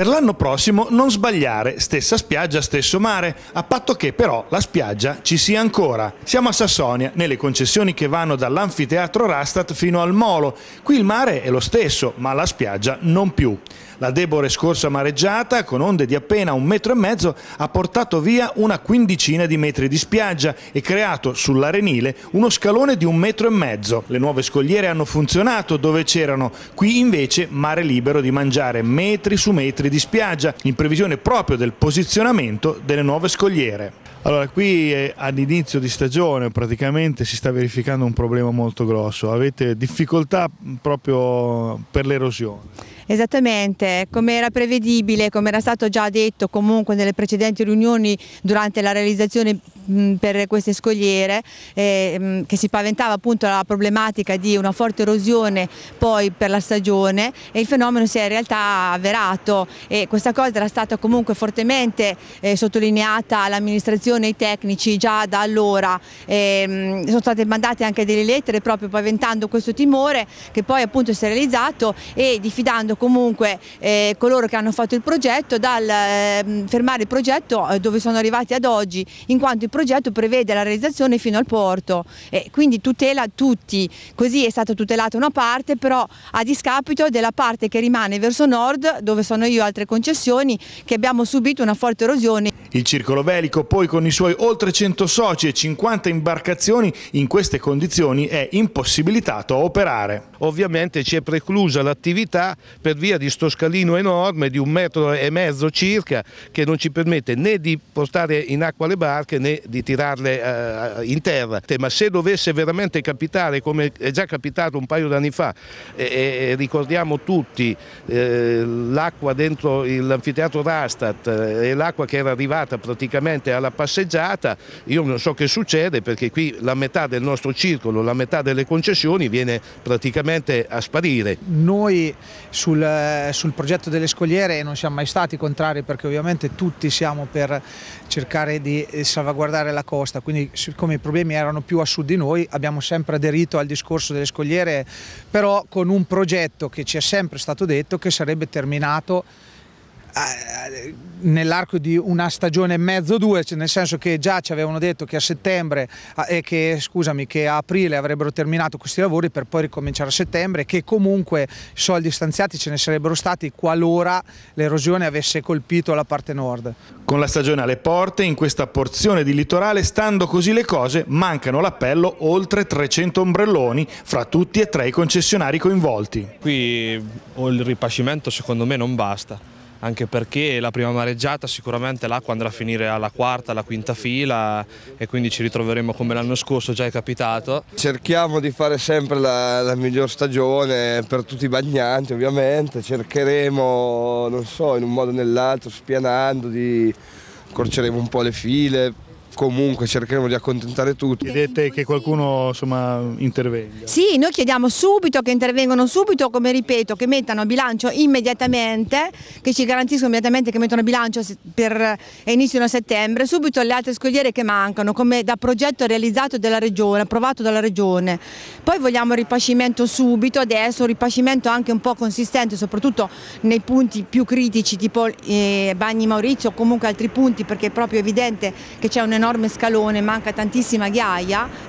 Per l'anno prossimo non sbagliare, stessa spiaggia, stesso mare, a patto che però la spiaggia ci sia ancora. Siamo a Sassonia, nelle concessioni che vanno dall'anfiteatro Rastat fino al Molo. Qui il mare è lo stesso, ma la spiaggia non più. La debole scorsa mareggiata, con onde di appena un metro e mezzo, ha portato via una quindicina di metri di spiaggia e creato sull'arenile uno scalone di un metro e mezzo. Le nuove scogliere hanno funzionato dove c'erano, qui invece mare libero di mangiare metri su metri di spiaggia in previsione proprio del posizionamento delle nuove scogliere. Allora, qui eh, all'inizio di stagione praticamente si sta verificando un problema molto grosso, avete difficoltà proprio per l'erosione. Esattamente, come era prevedibile, come era stato già detto comunque nelle precedenti riunioni durante la realizzazione Mm, per queste scogliere eh, mm, che si paventava appunto la problematica di una forte erosione poi per la stagione e il fenomeno si è in realtà avverato e questa cosa era stata comunque fortemente eh, sottolineata all'amministrazione e ai tecnici già da allora, eh, sono state mandate anche delle lettere proprio paventando questo timore che poi appunto si è realizzato e diffidando comunque eh, coloro che hanno fatto il progetto dal ehm, fermare il progetto eh, dove sono arrivati ad oggi in quanto il progetto progetto prevede la realizzazione fino al porto e quindi tutela tutti, così è stata tutelata una parte però a discapito della parte che rimane verso nord dove sono io altre concessioni che abbiamo subito una forte erosione. Il circolo velico poi con i suoi oltre 100 soci e 50 imbarcazioni in queste condizioni è impossibilitato a operare. Ovviamente ci è preclusa l'attività per via di sto scalino enorme di un metro e mezzo circa che non ci permette né di portare in acqua le barche né di tirarle eh, eh in terra, eh, ma se dovesse veramente capitare, come è già capitato un paio d'anni fa, e, e ricordiamo tutti eh, l'acqua dentro l'anfiteatro Rastat eh, e l'acqua che era arrivata praticamente alla passeggiata, io non so che succede perché qui la metà del nostro circolo, la metà delle concessioni viene praticamente a sparire. Noi sul, sul progetto delle scogliere non siamo mai stati contrari perché ovviamente tutti siamo per cercare di salvaguardare guardare la costa, quindi siccome i problemi erano più a sud di noi abbiamo sempre aderito al discorso delle scogliere, però con un progetto che ci è sempre stato detto che sarebbe terminato eh, nell'arco di una stagione e mezzo due, cioè, nel senso che già ci avevano detto che a settembre ah, e che, scusami, che a aprile avrebbero terminato questi lavori per poi ricominciare a settembre, che comunque i soldi stanziati ce ne sarebbero stati qualora l'erosione avesse colpito la parte nord. Con la stagione alle porte, in questa porzione di litorale, stando così le cose, mancano l'appello oltre 300 ombrelloni fra tutti e tre i concessionari coinvolti. Qui oh, il ripascimento secondo me non basta anche perché la prima mareggiata sicuramente l'acqua andrà a finire alla quarta, alla quinta fila e quindi ci ritroveremo come l'anno scorso già è capitato. Cerchiamo di fare sempre la, la miglior stagione per tutti i bagnanti ovviamente, cercheremo non so in un modo o nell'altro spianando di accorceremo un po' le file comunque cercheremo di accontentare tutti. Chiedete che qualcuno insomma, intervenga? Sì, noi chiediamo subito che intervengano subito, come ripeto, che mettano a bilancio immediatamente, che ci garantiscono immediatamente che mettono a bilancio per eh, iniziano a settembre, subito le altre scogliere che mancano, come da progetto realizzato dalla Regione, approvato dalla Regione. Poi vogliamo ripascimento subito adesso, un ripascimento anche un po' consistente, soprattutto nei punti più critici, tipo eh, Bagni Maurizio o comunque altri punti, perché è proprio evidente che c'è un enorme scalone, manca tantissima ghiaia